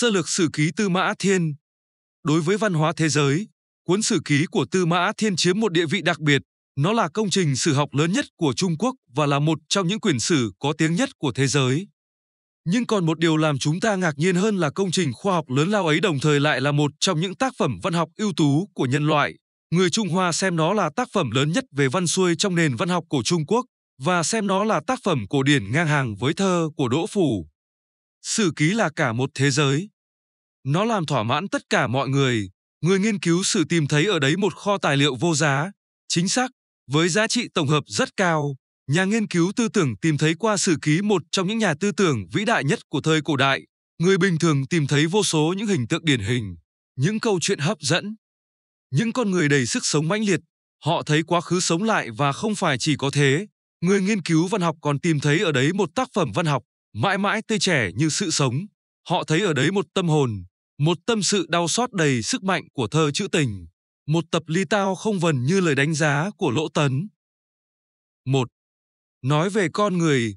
Sơ lược sử ký Tư Mã Thiên Đối với văn hóa thế giới, cuốn sử ký của Tư Mã Thiên chiếm một địa vị đặc biệt. Nó là công trình sử học lớn nhất của Trung Quốc và là một trong những quyển sử có tiếng nhất của thế giới. Nhưng còn một điều làm chúng ta ngạc nhiên hơn là công trình khoa học lớn lao ấy đồng thời lại là một trong những tác phẩm văn học ưu tú của nhân loại. Người Trung Hoa xem nó là tác phẩm lớn nhất về văn xuôi trong nền văn học của Trung Quốc và xem nó là tác phẩm cổ điển ngang hàng với thơ của Đỗ Phủ sử ký là cả một thế giới. Nó làm thỏa mãn tất cả mọi người, người nghiên cứu sự tìm thấy ở đấy một kho tài liệu vô giá, chính xác, với giá trị tổng hợp rất cao. Nhà nghiên cứu tư tưởng tìm thấy qua sử ký một trong những nhà tư tưởng vĩ đại nhất của thời cổ đại, người bình thường tìm thấy vô số những hình tượng điển hình, những câu chuyện hấp dẫn, những con người đầy sức sống mãnh liệt, họ thấy quá khứ sống lại và không phải chỉ có thế, người nghiên cứu văn học còn tìm thấy ở đấy một tác phẩm văn học mãi mãi tươi trẻ như sự sống. Họ thấy ở đấy một tâm hồn, một tâm sự đau xót đầy sức mạnh của thơ trữ tình, một tập ly tao không vần như lời đánh giá của Lỗ Tấn. 1. Nói về con người,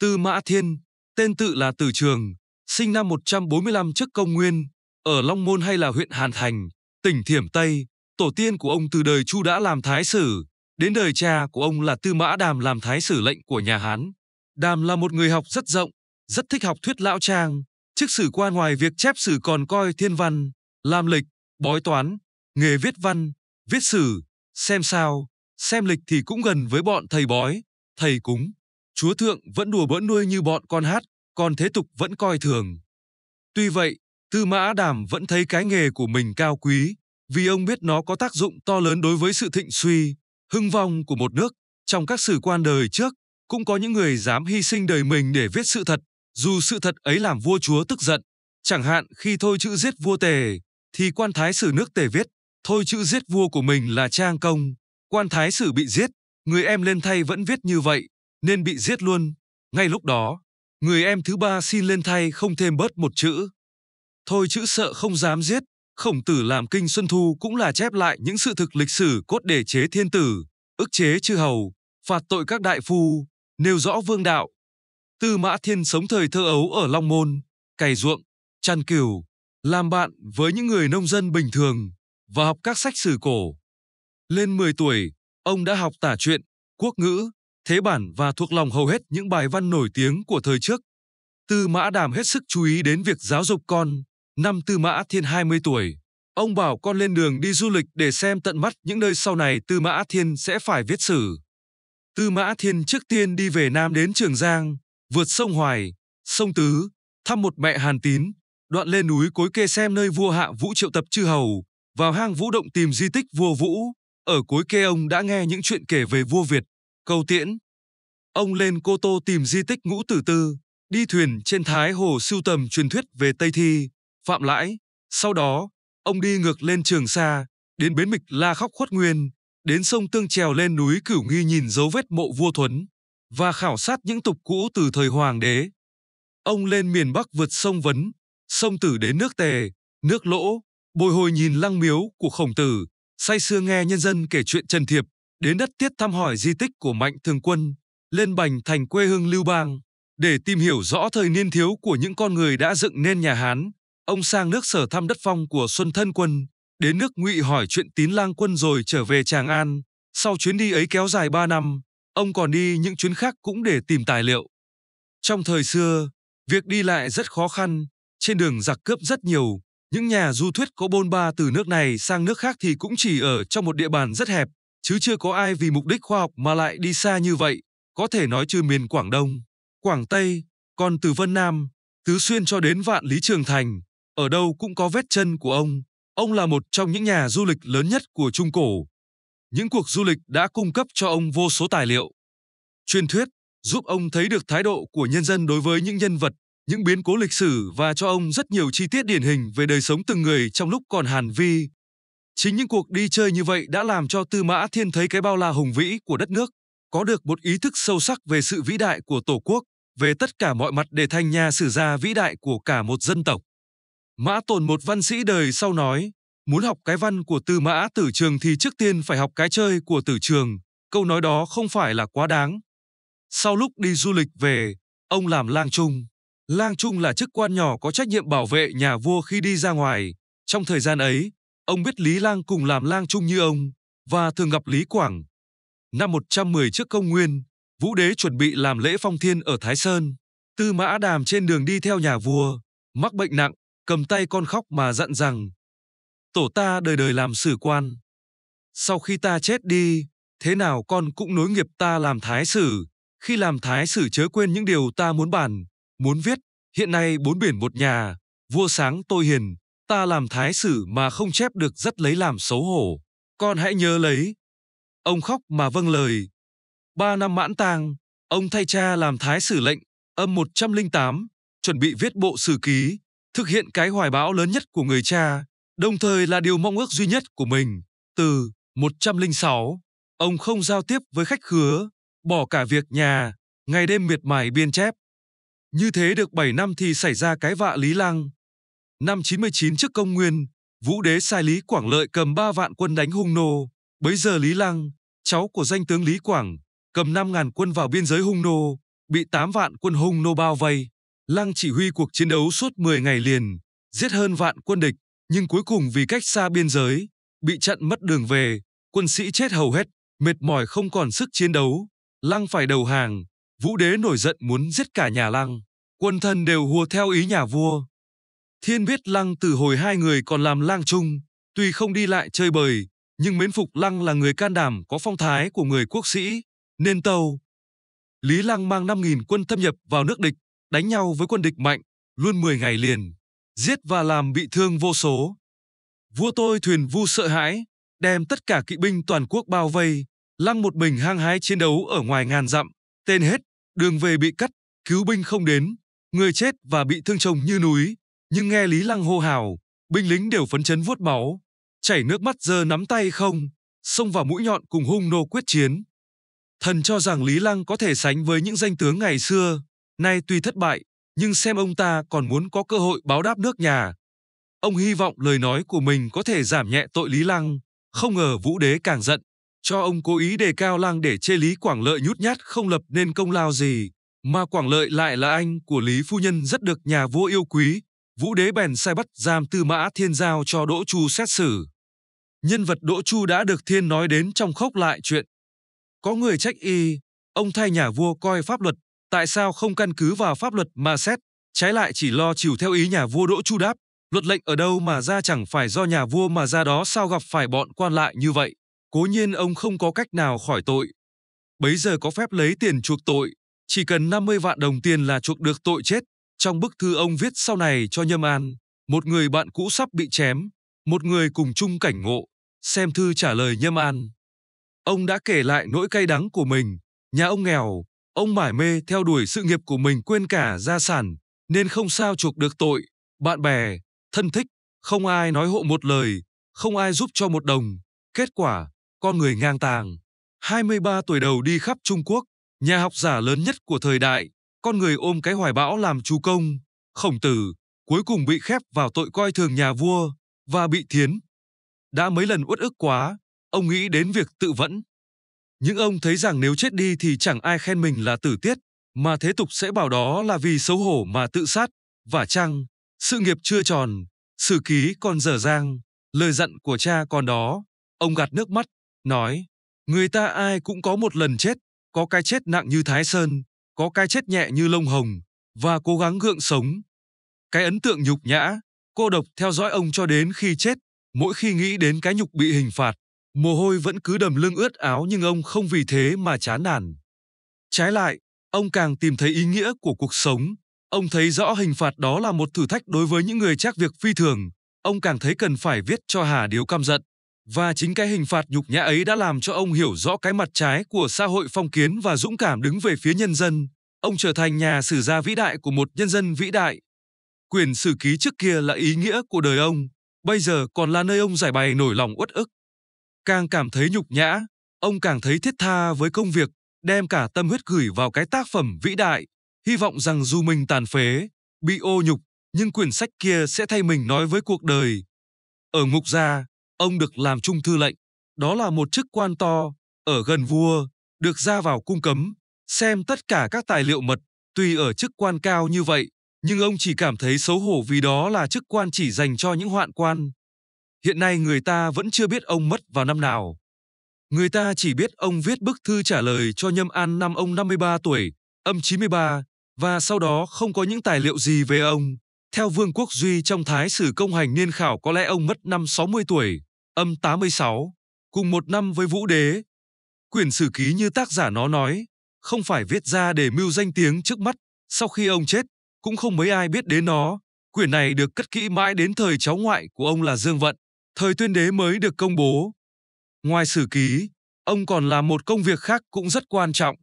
Tư Mã Thiên, tên tự là Từ Trường, sinh năm 145 trước công nguyên, ở Long Môn hay là huyện Hàn Thành, tỉnh Thiểm Tây, tổ tiên của ông từ đời Chu đã làm thái sử, đến đời cha của ông là Tư Mã Đàm làm thái sử lệnh của nhà Hán. Đàm là một người học rất rộng, rất thích học thuyết lão trang. Chức sử qua ngoài việc chép sử còn coi thiên văn, làm lịch, bói toán, nghề viết văn, viết sử, xem sao, xem lịch thì cũng gần với bọn thầy bói, thầy cúng. Chúa thượng vẫn đùa bỡn nuôi như bọn con hát, còn thế tục vẫn coi thường. Tuy vậy, Tư Mã Đàm vẫn thấy cái nghề của mình cao quý, vì ông biết nó có tác dụng to lớn đối với sự thịnh suy, hưng vong của một nước trong các sử quan đời trước. Cũng có những người dám hy sinh đời mình để viết sự thật, dù sự thật ấy làm vua chúa tức giận. Chẳng hạn khi thôi chữ giết vua tề, thì quan thái sử nước tề viết, thôi chữ giết vua của mình là trang công. Quan thái sử bị giết, người em lên thay vẫn viết như vậy, nên bị giết luôn. Ngay lúc đó, người em thứ ba xin lên thay không thêm bớt một chữ. Thôi chữ sợ không dám giết, khổng tử làm kinh Xuân Thu cũng là chép lại những sự thực lịch sử cốt để chế thiên tử, ức chế chư hầu, phạt tội các đại phu, nêu rõ vương đạo. Tư Mã Thiên sống thời thơ ấu ở Long Môn, cày ruộng, chăn cừu, làm bạn với những người nông dân bình thường và học các sách sử cổ. Lên 10 tuổi, ông đã học tả truyện, quốc ngữ, thế bản và thuộc lòng hầu hết những bài văn nổi tiếng của thời trước. Tư Mã Đàm hết sức chú ý đến việc giáo dục con. Năm Tư Mã Thiên 20 tuổi, ông bảo con lên đường đi du lịch để xem tận mắt những nơi sau này Tư Mã Thiên sẽ phải viết sử. Tư Mã Thiên trước tiên đi về Nam đến Trường Giang, vượt sông Hoài, sông Tứ, thăm một mẹ Hàn Tín, đoạn lên núi cối kê xem nơi vua hạ vũ triệu tập chư hầu, vào hang vũ động tìm di tích vua vũ. Ở cối kê ông đã nghe những chuyện kể về vua Việt, câu tiễn. Ông lên Cô Tô tìm di tích ngũ tử tư, đi thuyền trên Thái Hồ sưu tầm truyền thuyết về Tây Thi, Phạm Lãi. Sau đó, ông đi ngược lên Trường Sa, đến bến Mịch La Khóc Khuất Nguyên, đến sông Tương trèo lên núi Cửu Nghi nhìn dấu vết mộ vua Thuấn và khảo sát những tục cũ từ thời hoàng đế. Ông lên miền Bắc vượt sông Vấn, sông Tử đến nước Tề, nước Lỗ, bồi hồi nhìn lăng miếu của Khổng Tử, say sưa nghe nhân dân kể chuyện Trần Thiệp, đến đất Tiết thăm hỏi di tích của Mạnh Thường Quân, lên Bành thành quê hương Lưu Bang. Để tìm hiểu rõ thời niên thiếu của những con người đã dựng nên nhà Hán, ông sang nước sở thăm đất phong của Xuân Thân Quân, Đến nước Ngụy hỏi chuyện tín lang quân rồi trở về Tràng An. Sau chuyến đi ấy kéo dài ba năm, ông còn đi những chuyến khác cũng để tìm tài liệu. Trong thời xưa, việc đi lại rất khó khăn, trên đường giặc cướp rất nhiều. Những nhà du thuyết có bôn ba từ nước này sang nước khác thì cũng chỉ ở trong một địa bàn rất hẹp, chứ chưa có ai vì mục đích khoa học mà lại đi xa như vậy, có thể nói trừ miền Quảng Đông, Quảng Tây, còn từ Vân Nam, Tứ Xuyên cho đến Vạn Lý Trường Thành, ở đâu cũng có vết chân của ông. Ông là một trong những nhà du lịch lớn nhất của Trung Cổ. Những cuộc du lịch đã cung cấp cho ông vô số tài liệu, truyền thuyết, giúp ông thấy được thái độ của nhân dân đối với những nhân vật, những biến cố lịch sử và cho ông rất nhiều chi tiết điển hình về đời sống từng người trong lúc còn hàn vi. Chính những cuộc đi chơi như vậy đã làm cho Tư Mã Thiên thấy cái bao la hùng vĩ của đất nước, có được một ý thức sâu sắc về sự vĩ đại của Tổ quốc, về tất cả mọi mặt để thành nhà sử gia vĩ đại của cả một dân tộc. Mã Tồn một văn sĩ đời sau nói, muốn học cái văn của Tư Mã Tử Trường thì trước tiên phải học cái chơi của Tử Trường, câu nói đó không phải là quá đáng. Sau lúc đi du lịch về, ông làm lang trung. Lang trung là chức quan nhỏ có trách nhiệm bảo vệ nhà vua khi đi ra ngoài. Trong thời gian ấy, ông biết Lý Lang cùng làm lang trung như ông và thường gặp Lý Quảng. Năm 110 trước công nguyên, Vũ Đế chuẩn bị làm lễ phong thiên ở Thái Sơn. Tư Mã Đàm trên đường đi theo nhà vua, mắc bệnh nặng, cầm tay con khóc mà dặn rằng Tổ ta đời đời làm sử quan. Sau khi ta chết đi, thế nào con cũng nối nghiệp ta làm thái sử. Khi làm thái sử chớ quên những điều ta muốn bàn, muốn viết. Hiện nay bốn biển một nhà, vua sáng tôi hiền, ta làm thái sử mà không chép được rất lấy làm xấu hổ. Con hãy nhớ lấy. Ông khóc mà vâng lời. Ba năm mãn tang, ông thay cha làm thái sử lệnh, âm 108, chuẩn bị viết bộ sử ký, thực hiện cái hoài bão lớn nhất của người cha, đồng thời là điều mong ước duy nhất của mình. Từ 106, ông không giao tiếp với khách khứa, bỏ cả việc nhà, ngày đêm miệt mài biên chép. Như thế được 7 năm thì xảy ra cái vạ Lý Lăng. Năm 99 trước công nguyên, Vũ đế sai Lý Quảng Lợi cầm 3 vạn quân đánh hung nô. Bấy giờ Lý Lăng, cháu của danh tướng Lý Quảng, cầm 5.000 quân vào biên giới hung nô, bị 8 vạn quân hung nô bao vây. Lăng chỉ huy cuộc chiến đấu suốt 10 ngày liền, giết hơn vạn quân địch, nhưng cuối cùng vì cách xa biên giới, bị chặn mất đường về, quân sĩ chết hầu hết, mệt mỏi không còn sức chiến đấu, Lăng phải đầu hàng, Vũ đế nổi giận muốn giết cả nhà Lăng, quân thần đều hùa theo ý nhà vua. Thiên biết Lăng từ hồi hai người còn làm lang chung, tuy không đi lại chơi bời, nhưng mến phục Lăng là người can đảm có phong thái của người quốc sĩ, nên tâu. Lý Lăng mang 5.000 quân thâm nhập vào nước địch, đánh nhau với quân địch mạnh, luôn 10 ngày liền, giết và làm bị thương vô số. Vua tôi thuyền vu sợ hãi, đem tất cả kỵ binh toàn quốc bao vây, lăng một mình hang hái chiến đấu ở ngoài ngàn dặm, tên hết, đường về bị cắt, cứu binh không đến, người chết và bị thương trông như núi, nhưng nghe Lý Lăng hô hào, binh lính đều phấn chấn vuốt máu, chảy nước mắt giờ nắm tay không, xông vào mũi nhọn cùng hung nô quyết chiến. Thần cho rằng Lý Lăng có thể sánh với những danh tướng ngày xưa, Nay tuy thất bại, nhưng xem ông ta còn muốn có cơ hội báo đáp nước nhà. Ông hy vọng lời nói của mình có thể giảm nhẹ tội Lý Lăng, không ngờ Vũ Đế càng giận, cho ông cố ý đề cao Lăng để chê Lý Quảng Lợi nhút nhát không lập nên công lao gì, mà Quảng Lợi lại là anh của Lý Phu Nhân rất được nhà vua yêu quý. Vũ Đế bèn sai bắt giam Tư Mã Thiên Giao cho Đỗ Chu xét xử. Nhân vật Đỗ Chu đã được Thiên nói đến trong khốc lại chuyện. Có người trách y, ông thay nhà vua coi pháp luật tại sao không căn cứ vào pháp luật mà xét, trái lại chỉ lo chiều theo ý nhà vua Đỗ Chu đáp, luật lệnh ở đâu mà ra chẳng phải do nhà vua mà ra đó sao gặp phải bọn quan lại như vậy. Cố nhiên ông không có cách nào khỏi tội. Bấy giờ có phép lấy tiền chuộc tội, chỉ cần 50 vạn đồng tiền là chuộc được tội chết. Trong bức thư ông viết sau này cho Nhâm An, một người bạn cũ sắp bị chém, một người cùng chung cảnh ngộ, xem thư trả lời Nhâm An. Ông đã kể lại nỗi cay đắng của mình, nhà ông nghèo, Ông mải mê theo đuổi sự nghiệp của mình quên cả gia sản, nên không sao chuộc được tội. Bạn bè, thân thích, không ai nói hộ một lời, không ai giúp cho một đồng. Kết quả, con người ngang tàng. 23 tuổi đầu đi khắp Trung Quốc, nhà học giả lớn nhất của thời đại, con người ôm cái hoài bão làm chú công, khổng tử, cuối cùng bị khép vào tội coi thường nhà vua, và bị thiến. Đã mấy lần uất ức quá, ông nghĩ đến việc tự vẫn. Những ông thấy rằng nếu chết đi thì chẳng ai khen mình là tử tiết, mà thế tục sẽ bảo đó là vì xấu hổ mà tự sát, và chăng, sự nghiệp chưa tròn, sử ký còn dở dang, lời giận của cha còn đó. Ông gạt nước mắt, nói, người ta ai cũng có một lần chết, có cái chết nặng như Thái Sơn, có cái chết nhẹ như lông hồng, và cố gắng gượng sống. Cái ấn tượng nhục nhã, cô độc theo dõi ông cho đến khi chết, mỗi khi nghĩ đến cái nhục bị hình phạt, mồ hôi vẫn cứ đầm lưng ướt áo nhưng ông không vì thế mà chán nản. Trái lại, ông càng tìm thấy ý nghĩa của cuộc sống. Ông thấy rõ hình phạt đó là một thử thách đối với những người chắc việc phi thường. Ông càng thấy cần phải viết cho Hà Điếu căm giận. Và chính cái hình phạt nhục nhã ấy đã làm cho ông hiểu rõ cái mặt trái của xã hội phong kiến và dũng cảm đứng về phía nhân dân. Ông trở thành nhà sử gia vĩ đại của một nhân dân vĩ đại. Quyền sử ký trước kia là ý nghĩa của đời ông, bây giờ còn là nơi ông giải bày nổi lòng uất ức càng cảm thấy nhục nhã, ông càng thấy thiết tha với công việc, đem cả tâm huyết gửi vào cái tác phẩm vĩ đại, hy vọng rằng dù mình tàn phế, bị ô nhục, nhưng quyển sách kia sẽ thay mình nói với cuộc đời. Ở Ngục Gia, ông được làm trung thư lệnh, đó là một chức quan to, ở gần vua, được ra vào cung cấm, xem tất cả các tài liệu mật, tuy ở chức quan cao như vậy, nhưng ông chỉ cảm thấy xấu hổ vì đó là chức quan chỉ dành cho những hoạn quan, Hiện nay người ta vẫn chưa biết ông mất vào năm nào. Người ta chỉ biết ông viết bức thư trả lời cho Nhâm An năm ông 53 tuổi, âm 93, và sau đó không có những tài liệu gì về ông. Theo Vương Quốc Duy trong Thái sử công hành niên khảo có lẽ ông mất năm 60 tuổi, âm 86, cùng một năm với Vũ Đế. Quyển sử ký như tác giả nó nói, không phải viết ra để mưu danh tiếng trước mắt, sau khi ông chết, cũng không mấy ai biết đến nó. Quyển này được cất kỹ mãi đến thời cháu ngoại của ông là Dương Vận thời tuyên đế mới được công bố. Ngoài sử ký, ông còn làm một công việc khác cũng rất quan trọng.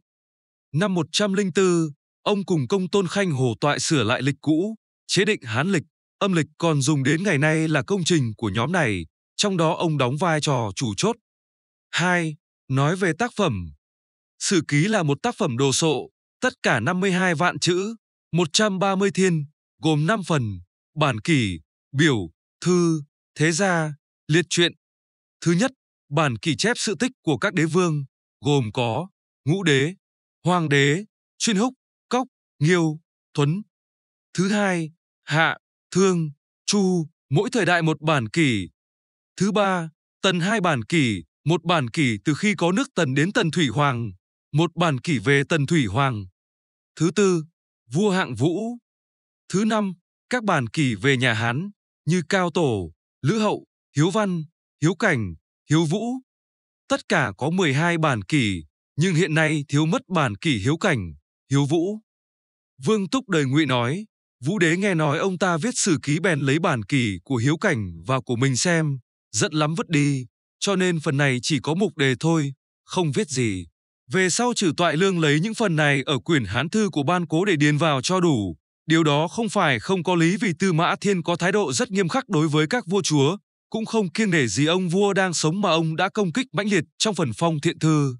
Năm 104, ông cùng công tôn khanh hồ toại sửa lại lịch cũ, chế định hán lịch, âm lịch còn dùng đến ngày nay là công trình của nhóm này, trong đó ông đóng vai trò chủ chốt. 2. Nói về tác phẩm Sử ký là một tác phẩm đồ sộ, tất cả 52 vạn chữ, 130 thiên, gồm 5 phần, bản kỷ, biểu, thư, thế gia, Liệt truyện Thứ nhất, bản kỷ chép sự tích của các đế vương, gồm có Ngũ đế, Hoàng đế, Chuyên húc, Cốc, Nghiêu, Thuấn. Thứ hai, Hạ, Thương, Chu, mỗi thời đại một bản kỷ. Thứ ba, Tần hai bản kỷ, một bản kỷ từ khi có nước Tần đến Tần Thủy Hoàng, một bản kỷ về Tần Thủy Hoàng. Thứ tư, vua hạng vũ. Thứ năm, các bản kỷ về nhà Hán như Cao Tổ, Lữ Hậu, Hiếu Văn, Hiếu Cảnh, Hiếu Vũ. Tất cả có 12 bản kỷ, nhưng hiện nay thiếu mất bản kỷ Hiếu Cảnh, Hiếu Vũ. Vương Túc đời ngụy nói, Vũ Đế nghe nói ông ta viết sử ký bèn lấy bản kỷ của Hiếu Cảnh và của mình xem, giận lắm vứt đi, cho nên phần này chỉ có mục đề thôi, không viết gì. Về sau trừ toại lương lấy những phần này ở quyển hán thư của ban cố để điền vào cho đủ. Điều đó không phải không có lý vì Tư Mã Thiên có thái độ rất nghiêm khắc đối với các vua chúa, cũng không kiêng nể gì ông vua đang sống mà ông đã công kích mãnh liệt trong phần phong thiện thư.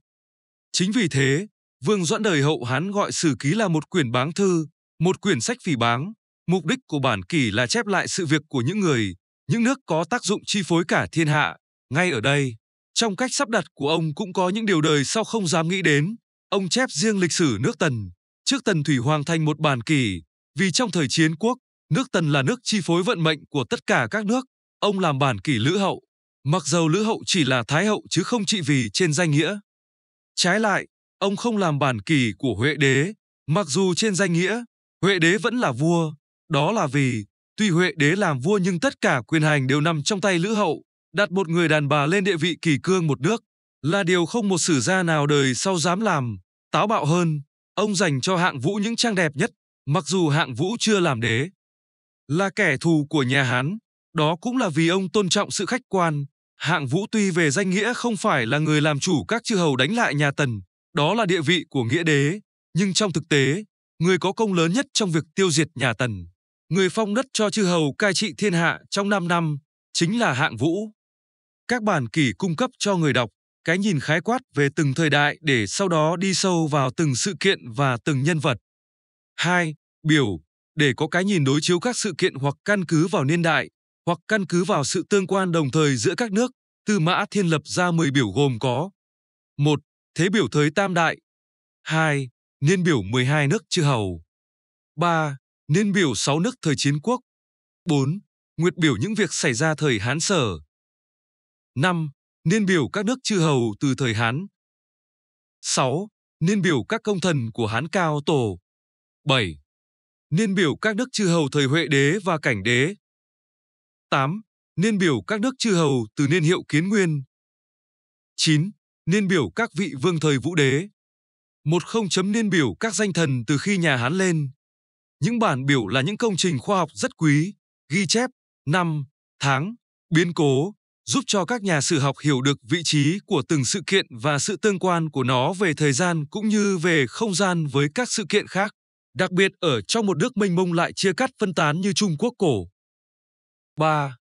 Chính vì thế, Vương Doãn đời hậu Hán gọi sử ký là một quyển báng thư, một quyển sách phỉ báng. Mục đích của bản kỷ là chép lại sự việc của những người, những nước có tác dụng chi phối cả thiên hạ. Ngay ở đây, trong cách sắp đặt của ông cũng có những điều đời sau không dám nghĩ đến. Ông chép riêng lịch sử nước Tần, trước Tần Thủy Hoàng thành một bản kỷ, vì trong thời chiến quốc, nước Tần là nước chi phối vận mệnh của tất cả các nước ông làm bản kỷ Lữ Hậu. Mặc dầu Lữ Hậu chỉ là Thái Hậu chứ không trị vì trên danh nghĩa. Trái lại, ông không làm bản kỷ của Huệ Đế. Mặc dù trên danh nghĩa, Huệ Đế vẫn là vua. Đó là vì, tuy Huệ Đế làm vua nhưng tất cả quyền hành đều nằm trong tay Lữ Hậu. Đặt một người đàn bà lên địa vị kỳ cương một nước là điều không một sử gia nào đời sau dám làm. Táo bạo hơn, ông dành cho hạng vũ những trang đẹp nhất, mặc dù hạng vũ chưa làm đế. Là kẻ thù của nhà Hán, đó cũng là vì ông tôn trọng sự khách quan. Hạng Vũ tuy về danh nghĩa không phải là người làm chủ các chư hầu đánh lại nhà Tần, đó là địa vị của nghĩa đế, nhưng trong thực tế, người có công lớn nhất trong việc tiêu diệt nhà Tần, người phong đất cho chư hầu cai trị thiên hạ trong 5 năm, chính là Hạng Vũ. Các bản kỷ cung cấp cho người đọc cái nhìn khái quát về từng thời đại để sau đó đi sâu vào từng sự kiện và từng nhân vật. 2. Biểu để có cái nhìn đối chiếu các sự kiện hoặc căn cứ vào niên đại, hoặc căn cứ vào sự tương quan đồng thời giữa các nước, Tư Mã Thiên lập ra 10 biểu gồm có: 1. Thế biểu thời tam đại, 2. Niên biểu 12 nước chư hầu, 3. Niên biểu 6 nước thời chiến quốc, 4. Nguyệt biểu những việc xảy ra thời Hán Sở, 5. Niên biểu các nước chư hầu từ thời Hán, 6. Niên biểu các công thần của Hán Cao Tổ, 7. Niên biểu các nước chư hầu thời Huệ Đế và Cảnh Đế, 8. Niên biểu các nước chư hầu từ niên hiệu kiến nguyên. 9. Niên biểu các vị vương thời vũ đế. 10. Chấm niên biểu các danh thần từ khi nhà Hán lên. Những bản biểu là những công trình khoa học rất quý, ghi chép, năm, tháng, biến cố, giúp cho các nhà sử học hiểu được vị trí của từng sự kiện và sự tương quan của nó về thời gian cũng như về không gian với các sự kiện khác. Đặc biệt ở trong một nước mênh mông lại chia cắt phân tán như Trung Quốc cổ, 3.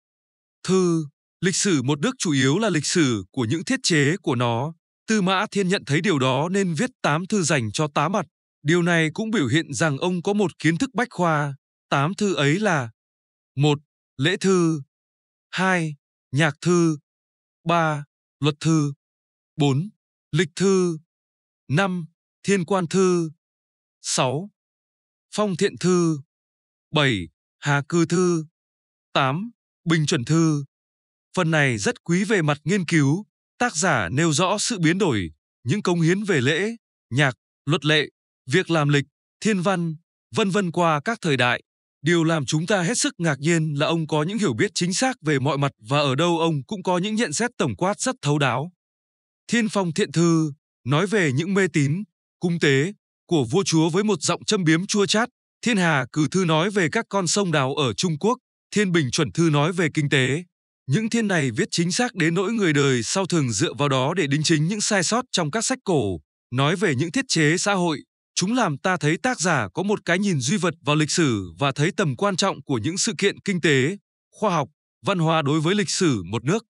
Thư Lịch sử một nước chủ yếu là lịch sử của những thiết chế của nó. Tư Mã Thiên nhận thấy điều đó nên viết 8 thư dành cho tá mặt. Điều này cũng biểu hiện rằng ông có một kiến thức bách khoa. 8 thư ấy là 1. Lễ thư 2. Nhạc thư 3. Luật thư 4. Lịch thư 5. Thiên quan thư 6. Phong thiện thư 7. Hà cư thư 8. Bình chuẩn thư Phần này rất quý về mặt nghiên cứu, tác giả nêu rõ sự biến đổi, những cống hiến về lễ, nhạc, luật lệ, việc làm lịch, thiên văn, vân vân qua các thời đại. Điều làm chúng ta hết sức ngạc nhiên là ông có những hiểu biết chính xác về mọi mặt và ở đâu ông cũng có những nhận xét tổng quát rất thấu đáo. Thiên Phong Thiện Thư nói về những mê tín, cung tế của vua chúa với một giọng châm biếm chua chát. Thiên Hà Cử Thư nói về các con sông đào ở Trung Quốc, Thiên Bình chuẩn thư nói về kinh tế. Những thiên này viết chính xác đến nỗi người đời sau thường dựa vào đó để đính chính những sai sót trong các sách cổ, nói về những thiết chế xã hội. Chúng làm ta thấy tác giả có một cái nhìn duy vật vào lịch sử và thấy tầm quan trọng của những sự kiện kinh tế, khoa học, văn hóa đối với lịch sử một nước.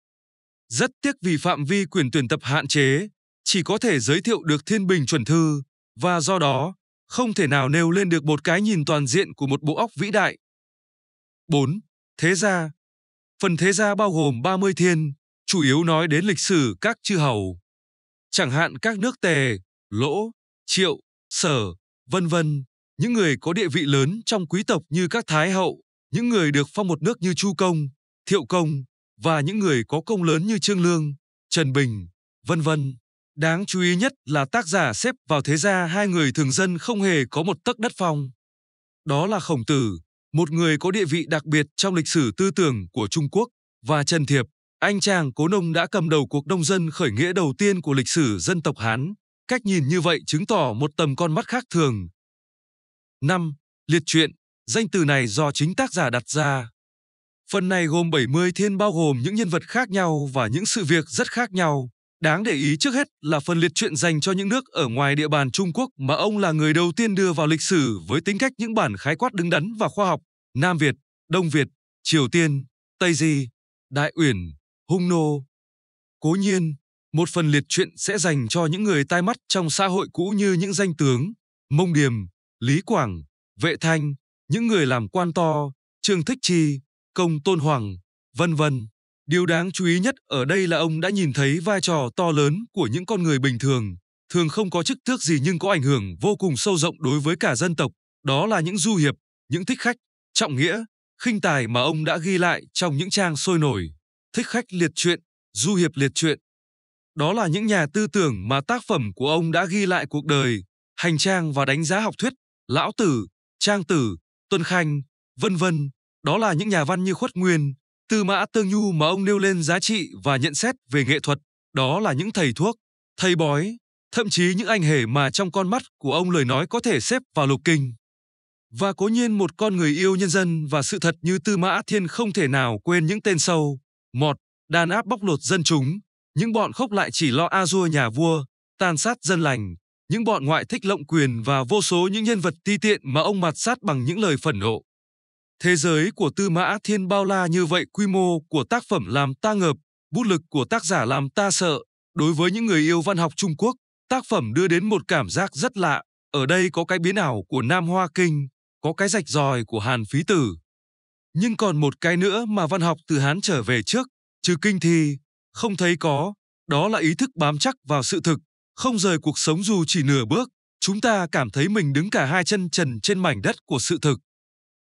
Rất tiếc vì phạm vi quyền tuyển tập hạn chế, chỉ có thể giới thiệu được Thiên Bình chuẩn thư và do đó không thể nào nêu lên được một cái nhìn toàn diện của một bộ óc vĩ đại. 4. Thế gia Phần thế gia bao gồm 30 thiên, chủ yếu nói đến lịch sử các chư hầu. Chẳng hạn các nước Tề, Lỗ, Triệu, Sở, vân vân, những người có địa vị lớn trong quý tộc như các thái hậu, những người được phong một nước như Chu công, Thiệu công và những người có công lớn như Trương Lương, Trần Bình, vân vân. Đáng chú ý nhất là tác giả xếp vào thế gia hai người thường dân không hề có một tấc đất phong. Đó là Khổng Tử một người có địa vị đặc biệt trong lịch sử tư tưởng của Trung Quốc, và Trần Thiệp, anh chàng cố nông đã cầm đầu cuộc đông dân khởi nghĩa đầu tiên của lịch sử dân tộc Hán. Cách nhìn như vậy chứng tỏ một tầm con mắt khác thường. 5. Liệt truyện, danh từ này do chính tác giả đặt ra. Phần này gồm 70 thiên bao gồm những nhân vật khác nhau và những sự việc rất khác nhau. Đáng để ý trước hết là phần liệt truyện dành cho những nước ở ngoài địa bàn Trung Quốc mà ông là người đầu tiên đưa vào lịch sử với tính cách những bản khái quát đứng đắn và khoa học, Nam Việt, Đông Việt, Triều Tiên, Tây Di, Đại Uyển, Hung Nô. Cố nhiên, một phần liệt truyện sẽ dành cho những người tai mắt trong xã hội cũ như những danh tướng, Mông Điềm, Lý Quảng, Vệ Thanh, những người làm quan to, Trương Thích Chi, Công Tôn Hoàng, vân vân. Điều đáng chú ý nhất ở đây là ông đã nhìn thấy vai trò to lớn của những con người bình thường, thường không có chức tước gì nhưng có ảnh hưởng vô cùng sâu rộng đối với cả dân tộc, đó là những du hiệp, những thích khách, trọng nghĩa, khinh tài mà ông đã ghi lại trong những trang sôi nổi, thích khách liệt truyện, du hiệp liệt truyện. Đó là những nhà tư tưởng mà tác phẩm của ông đã ghi lại cuộc đời, hành trang và đánh giá học thuyết, lão tử, trang tử, tuân khanh, vân vân. Đó là những nhà văn như Khuất Nguyên, Tư mã Tương Nhu mà ông nêu lên giá trị và nhận xét về nghệ thuật, đó là những thầy thuốc, thầy bói, thậm chí những anh hề mà trong con mắt của ông lời nói có thể xếp vào lục kinh. Và cố nhiên một con người yêu nhân dân và sự thật như Tư Mã Thiên không thể nào quên những tên sâu, mọt, đàn áp bóc lột dân chúng, những bọn khốc lại chỉ lo a dua nhà vua, tàn sát dân lành, những bọn ngoại thích lộng quyền và vô số những nhân vật ti tiện mà ông mặt sát bằng những lời phẫn nộ. Thế giới của Tư Mã Thiên bao la như vậy quy mô của tác phẩm làm ta ngợp, bút lực của tác giả làm ta sợ. Đối với những người yêu văn học Trung Quốc, tác phẩm đưa đến một cảm giác rất lạ. Ở đây có cái biến ảo của Nam Hoa Kinh, có cái rạch ròi của Hàn Phí Tử. Nhưng còn một cái nữa mà văn học từ Hán trở về trước, trừ kinh thi, không thấy có, đó là ý thức bám chắc vào sự thực, không rời cuộc sống dù chỉ nửa bước. Chúng ta cảm thấy mình đứng cả hai chân trần trên mảnh đất của sự thực.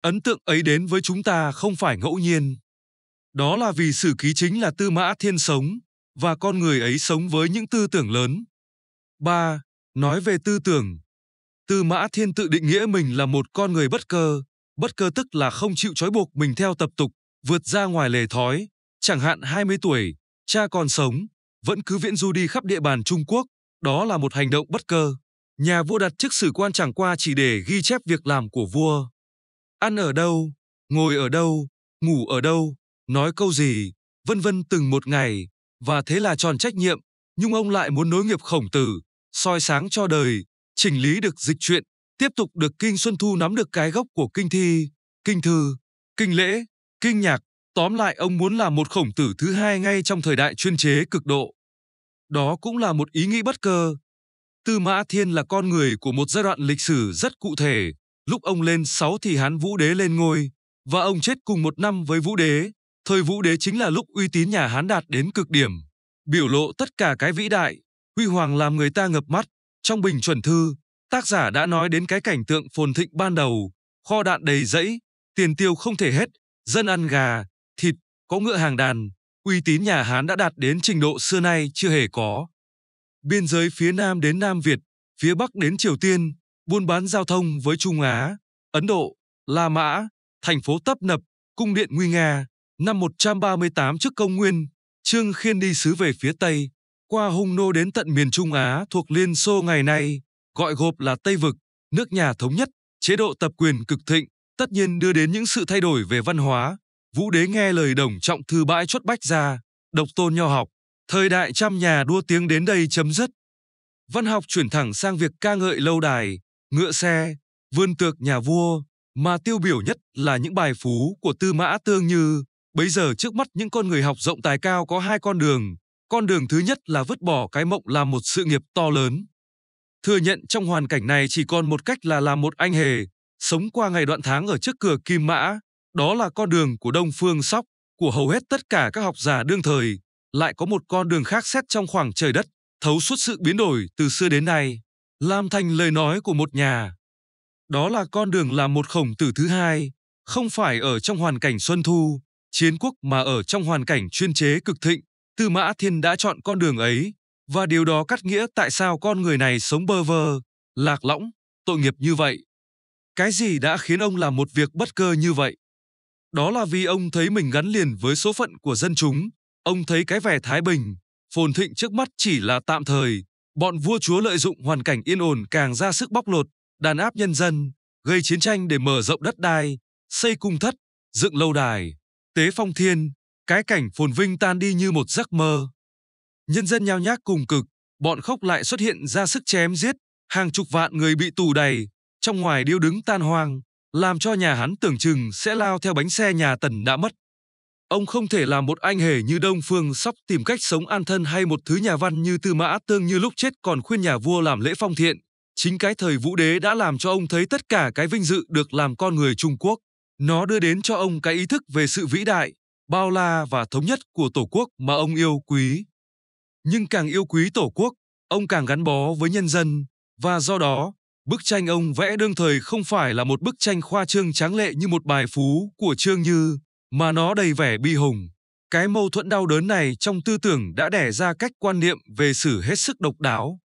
Ấn tượng ấy đến với chúng ta không phải ngẫu nhiên. Đó là vì sử ký chính là Tư Mã Thiên sống, và con người ấy sống với những tư tưởng lớn. 3. Nói về tư tưởng. Tư Mã Thiên tự định nghĩa mình là một con người bất cơ, bất cơ tức là không chịu trói buộc mình theo tập tục, vượt ra ngoài lề thói. Chẳng hạn 20 tuổi, cha còn sống, vẫn cứ viễn du đi khắp địa bàn Trung Quốc, đó là một hành động bất cơ. Nhà vua đặt chức sử quan chẳng qua chỉ để ghi chép việc làm của vua, ăn ở đâu, ngồi ở đâu, ngủ ở đâu, nói câu gì, vân vân từng một ngày, và thế là tròn trách nhiệm, nhưng ông lại muốn nối nghiệp khổng tử, soi sáng cho đời, chỉnh lý được dịch truyện, tiếp tục được Kinh Xuân Thu nắm được cái gốc của kinh thi, kinh thư, kinh lễ, kinh nhạc, tóm lại ông muốn là một khổng tử thứ hai ngay trong thời đại chuyên chế cực độ. Đó cũng là một ý nghĩ bất cơ. Tư Mã Thiên là con người của một giai đoạn lịch sử rất cụ thể, Lúc ông lên 6 thì Hán Vũ Đế lên ngôi, và ông chết cùng một năm với Vũ Đế. Thời Vũ Đế chính là lúc uy tín nhà Hán đạt đến cực điểm, biểu lộ tất cả cái vĩ đại, huy hoàng làm người ta ngập mắt. Trong bình chuẩn thư, tác giả đã nói đến cái cảnh tượng phồn thịnh ban đầu, kho đạn đầy rẫy, tiền tiêu không thể hết, dân ăn gà, thịt, có ngựa hàng đàn, uy tín nhà Hán đã đạt đến trình độ xưa nay chưa hề có. Biên giới phía Nam đến Nam Việt, phía Bắc đến Triều Tiên, buôn bán giao thông với Trung Á, Ấn Độ, La Mã, thành phố tấp nập, cung điện nguy nga. Năm 138 trước công nguyên, Trương Khiên đi sứ về phía Tây, qua Hung Nô đến tận miền Trung Á thuộc Liên Xô ngày nay, gọi gộp là Tây Vực, nước nhà thống nhất, chế độ tập quyền cực thịnh, tất nhiên đưa đến những sự thay đổi về văn hóa. Vũ đế nghe lời đồng trọng thư bãi chốt bách ra, độc tôn nho học, thời đại trăm nhà đua tiếng đến đây chấm dứt. Văn học chuyển thẳng sang việc ca ngợi lâu đài, ngựa xe, vườn tược nhà vua, mà tiêu biểu nhất là những bài phú của Tư Mã Tương như bấy giờ trước mắt những con người học rộng tài cao có hai con đường, con đường thứ nhất là vứt bỏ cái mộng làm một sự nghiệp to lớn. Thừa nhận trong hoàn cảnh này chỉ còn một cách là làm một anh hề, sống qua ngày đoạn tháng ở trước cửa Kim Mã, đó là con đường của Đông Phương Sóc, của hầu hết tất cả các học giả đương thời, lại có một con đường khác xét trong khoảng trời đất, thấu suốt sự biến đổi từ xưa đến nay làm thành lời nói của một nhà. Đó là con đường làm một khổng tử thứ hai, không phải ở trong hoàn cảnh xuân thu, chiến quốc mà ở trong hoàn cảnh chuyên chế cực thịnh, Tư Mã Thiên đã chọn con đường ấy, và điều đó cắt nghĩa tại sao con người này sống bơ vơ, lạc lõng, tội nghiệp như vậy. Cái gì đã khiến ông làm một việc bất cơ như vậy? Đó là vì ông thấy mình gắn liền với số phận của dân chúng, ông thấy cái vẻ thái bình, phồn thịnh trước mắt chỉ là tạm thời, Bọn vua chúa lợi dụng hoàn cảnh yên ổn càng ra sức bóc lột, đàn áp nhân dân, gây chiến tranh để mở rộng đất đai, xây cung thất, dựng lâu đài, tế phong thiên, cái cảnh phồn vinh tan đi như một giấc mơ. Nhân dân nhao nhác cùng cực, bọn khốc lại xuất hiện ra sức chém giết, hàng chục vạn người bị tù đầy, trong ngoài điêu đứng tan hoang, làm cho nhà hắn tưởng chừng sẽ lao theo bánh xe nhà Tần đã mất. Ông không thể là một anh hề như Đông Phương sóc tìm cách sống an thân hay một thứ nhà văn như Tư Mã Tương như lúc chết còn khuyên nhà vua làm lễ phong thiện. Chính cái thời Vũ Đế đã làm cho ông thấy tất cả cái vinh dự được làm con người Trung Quốc. Nó đưa đến cho ông cái ý thức về sự vĩ đại, bao la và thống nhất của Tổ quốc mà ông yêu quý. Nhưng càng yêu quý Tổ quốc, ông càng gắn bó với nhân dân, và do đó, bức tranh ông vẽ đương thời không phải là một bức tranh khoa trương tráng lệ như một bài phú của Trương Như, mà nó đầy vẻ bi hùng. Cái mâu thuẫn đau đớn này trong tư tưởng đã đẻ ra cách quan niệm về sử hết sức độc đáo.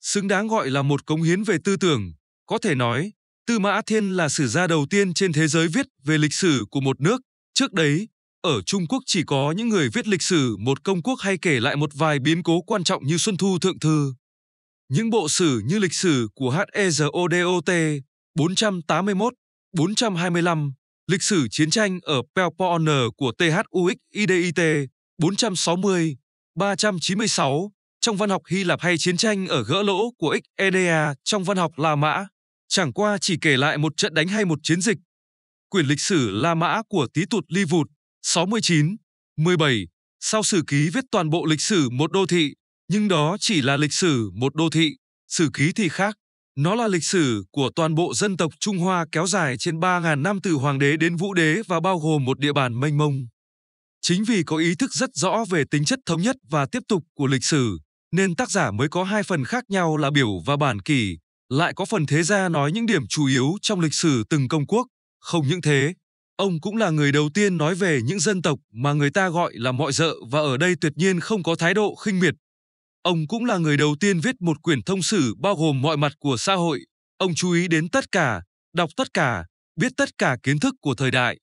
Xứng đáng gọi là một cống hiến về tư tưởng, có thể nói, Tư Mã Thiên là sử gia đầu tiên trên thế giới viết về lịch sử của một nước. Trước đấy, ở Trung Quốc chỉ có những người viết lịch sử một công quốc hay kể lại một vài biến cố quan trọng như Xuân Thu Thượng Thư. Những bộ sử như lịch sử của Hezodot 481, 425, Lịch sử chiến tranh ở Pelpon của THUX IDIT 460, 396 trong văn học Hy Lạp hay chiến tranh ở gỡ lỗ của Xedea trong văn học La Mã, chẳng qua chỉ kể lại một trận đánh hay một chiến dịch. Quyển lịch sử La Mã của Tí Tụt Ly Vụt 69, 17 sau sử ký viết toàn bộ lịch sử một đô thị, nhưng đó chỉ là lịch sử một đô thị, sử ký thì khác. Nó là lịch sử của toàn bộ dân tộc Trung Hoa kéo dài trên 3.000 năm từ Hoàng đế đến Vũ đế và bao gồm một địa bàn mênh mông. Chính vì có ý thức rất rõ về tính chất thống nhất và tiếp tục của lịch sử, nên tác giả mới có hai phần khác nhau là biểu và bản kỷ, lại có phần thế gia nói những điểm chủ yếu trong lịch sử từng công quốc. Không những thế, ông cũng là người đầu tiên nói về những dân tộc mà người ta gọi là mọi dợ và ở đây tuyệt nhiên không có thái độ khinh miệt Ông cũng là người đầu tiên viết một quyển thông sử bao gồm mọi mặt của xã hội. Ông chú ý đến tất cả, đọc tất cả, biết tất cả kiến thức của thời đại.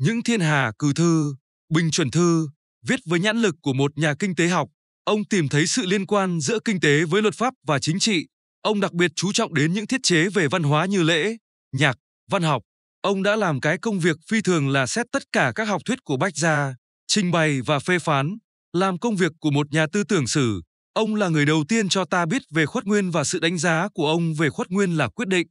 Những thiên hà cử thư, bình chuẩn thư, viết với nhãn lực của một nhà kinh tế học, ông tìm thấy sự liên quan giữa kinh tế với luật pháp và chính trị. Ông đặc biệt chú trọng đến những thiết chế về văn hóa như lễ, nhạc, văn học. Ông đã làm cái công việc phi thường là xét tất cả các học thuyết của Bách Gia, trình bày và phê phán, làm công việc của một nhà tư tưởng sử, Ông là người đầu tiên cho ta biết về khuất nguyên và sự đánh giá của ông về khuất nguyên là quyết định.